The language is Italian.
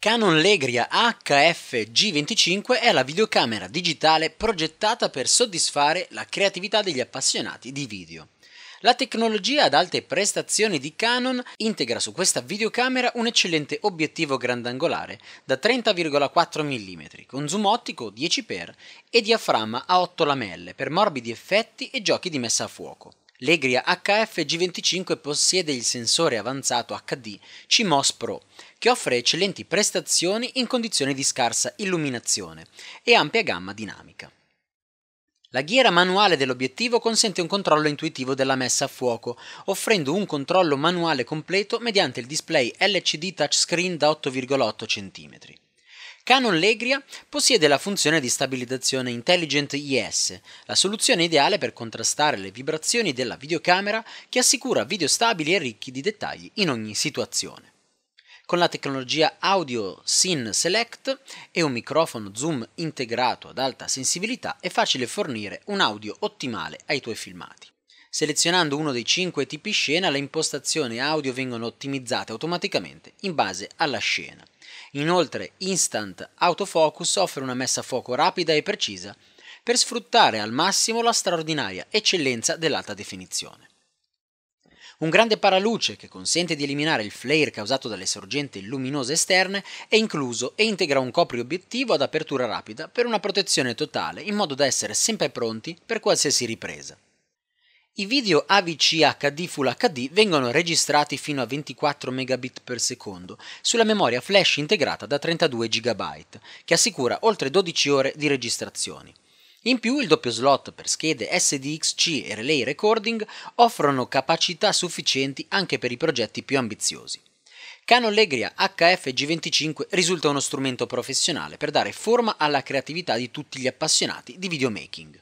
Canon Legria hfg 25 è la videocamera digitale progettata per soddisfare la creatività degli appassionati di video. La tecnologia ad alte prestazioni di Canon integra su questa videocamera un eccellente obiettivo grandangolare da 30,4 mm, con zoom ottico 10x e diaframma a 8 lamelle per morbidi effetti e giochi di messa a fuoco. L'Egria HF-G25 possiede il sensore avanzato HD CMOS Pro, che offre eccellenti prestazioni in condizioni di scarsa illuminazione e ampia gamma dinamica. La ghiera manuale dell'obiettivo consente un controllo intuitivo della messa a fuoco, offrendo un controllo manuale completo mediante il display LCD touchscreen da 8,8 cm. Canon Legria possiede la funzione di stabilizzazione Intelligent IS, la soluzione ideale per contrastare le vibrazioni della videocamera che assicura video stabili e ricchi di dettagli in ogni situazione. Con la tecnologia Audio Scene Select e un microfono zoom integrato ad alta sensibilità è facile fornire un audio ottimale ai tuoi filmati. Selezionando uno dei cinque tipi scena, le impostazioni audio vengono ottimizzate automaticamente in base alla scena. Inoltre, Instant Autofocus offre una messa a fuoco rapida e precisa per sfruttare al massimo la straordinaria eccellenza dell'alta definizione. Un grande paraluce che consente di eliminare il flare causato dalle sorgenti luminose esterne è incluso e integra un copri obiettivo ad apertura rapida per una protezione totale in modo da essere sempre pronti per qualsiasi ripresa. I video AVC HD Full HD vengono registrati fino a 24 Mbit per secondo sulla memoria flash integrata da 32 GB, che assicura oltre 12 ore di registrazioni. In più il doppio slot per schede SDXC e Relay Recording offrono capacità sufficienti anche per i progetti più ambiziosi. Canon Legria HF-G25 risulta uno strumento professionale per dare forma alla creatività di tutti gli appassionati di videomaking.